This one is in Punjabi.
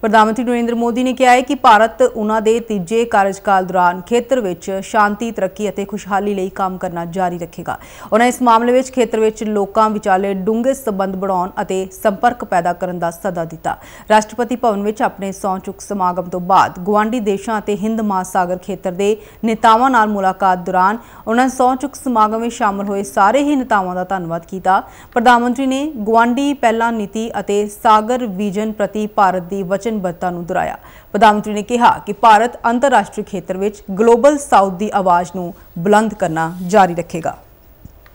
ਪ੍ਰਧਾਨ ਮੰਤਰੀ ਨਰਿੰਦਰ ਮੋਦੀ ਨੇ ਕਿਹਾ ਹੈ ਕਿ ਭਾਰਤ ਉਹਨਾਂ ਦੇ ਤੀਜੇ ਕਾਰਜਕਾਲ ਦੌਰਾਨ ਖੇਤਰ ਵਿੱਚ ਸ਼ਾਂਤੀ ਤਰੱਕੀ ਅਤੇ ਖੁਸ਼ਹਾਲੀ ਲਈ ਕੰਮ ਕਰਨਾ ਜਾਰੀ ਰੱਖੇਗਾ ਉਹਨਾਂ ਇਸ ਮਾਮਲੇ ਵਿੱਚ ਖੇਤਰ ਵਿੱਚ ਲੋਕਾਂ ਵਿਚਾਲੇ ਡੂੰਘੇ ਸਬੰਧ ਬਣਾਉਣ ਅਤੇ ਸੰਪਰਕ ਪੈਦਾ ਕਰਨ ਦਾ ਸੱਦਾ ਦਿੱਤਾ ਰਾਸ਼ਟਰਪਤੀ ਭਵਨ ਵਿੱਚ ਆਪਣੇ ਸੌਂਚੁਕ ਸਮਾਗਮ ਤੋਂ ਬਾਅਦ ਗੁਆਂਡੀ ਦੇਸ਼ਾਂ ਅਤੇ ਹਿੰਦ ਮਹਾਸਾਗਰ ਖੇਤਰ ਦੇ ਨੇਤਾਵਾਂ ਨਾਲ ਮੁਲਾਕਾਤ ਦੌਰਾਨ ਉਹਨਾਂ ਸੌਂਚੁਕ ਸਮਾਗਮ ਵਿੱਚ ਸ਼ਾਮਲ ਹੋਏ ਸਾਰੇ ਹੀ ਨੇਤਾਵਾਂ ਦਾ ਧੰਨਵਾਦ ਕੀਤਾ ਪ੍ਰਧਾਨ ਮੰਤਰੀ ਨੇ ਗੁਆਂਡੀ ਪਹਿਲਾ ਨੀਤੀ ਅਤੇ ਸਾਗਰ ਵਿਜ਼ਨ ਪ੍ਰਤੀ ਭਾਰਤ ਦੀ ਵਚਨ ਵਚਨਬੱਧਤਾ ਨੂੰ ਦੁਹਰਾਇਆ ਪ੍ਰਧਾਨ ਮੰਤਰੀ ਨੇ ਕਿਹਾ ਕਿ ਭਾਰਤ ਅੰਤਰਰਾਸ਼ਟਰੀ ਖੇਤਰ ਵਿੱਚ ਗਲੋਬਲ ਸਾਊਥ ਦੀ ਆਵਾਜ਼ ਨੂੰ ਬੁਲੰਦ ਕਰਨਾ ਜਾਰੀ ਰੱਖੇਗਾ